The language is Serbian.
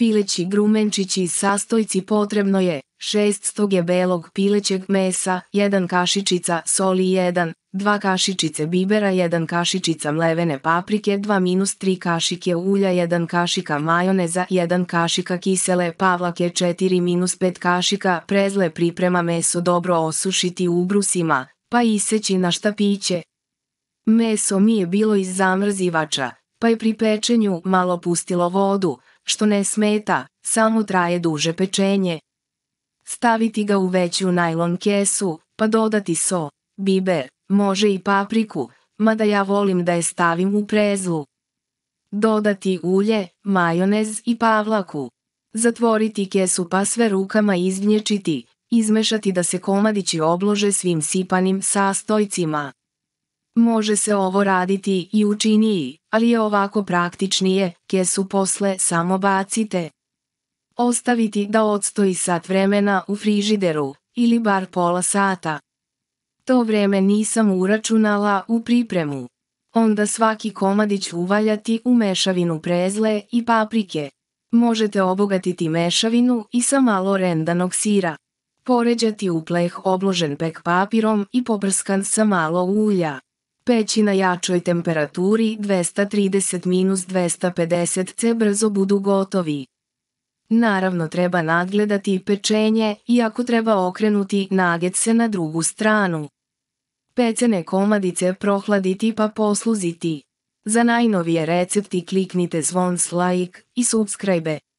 Pileći grumenčići i sastojci potrebno je 600 g belog pilećeg mesa, 1 kašičica soli 1, 2 kašičice bibera, 1 kašičica mlevene paprike, 2-3 kašike ulja, 1 kašika majoneza, 1 kašika kisele pavlake, 4-5 kašika prezle priprema meso dobro osušiti u brusima, pa iseći na štapiće. Meso mi je bilo iz zamrzivača, pa je pri pečenju malo pustilo vodu, što ne smeta, samo traje duže pečenje. Staviti ga u veću najlon kesu, pa dodati so, biber, može i papriku, mada ja volim da je stavim u prezu. Dodati ulje, majonez i pavlaku. Zatvoriti kesu pa sve rukama izgnječiti, izmešati da se komadići oblože svim sipanim sastojcima. Može se ovo raditi i učiniji, ali je ovako praktičnije, kesu posle samo bacite. Ostaviti da odstoji sat vremena u frižideru, ili bar pola sata. To vreme nisam uračunala u pripremu. Onda svaki komadić uvaljati u mešavinu prezle i paprike. Možete obogatiti mešavinu i sa malo rendanog sira. Poređati u pleh obložen pek papirom i poprskan sa malo ulja. Peći na jačoj temperaturi 230-250 C brzo budu gotovi. Naravno treba nadgledati pečenje, iako treba okrenuti se na drugu stranu. Pecene komadice prohladiti pa posluziti. Za najnovije recepti kliknite zvon like i subscribe.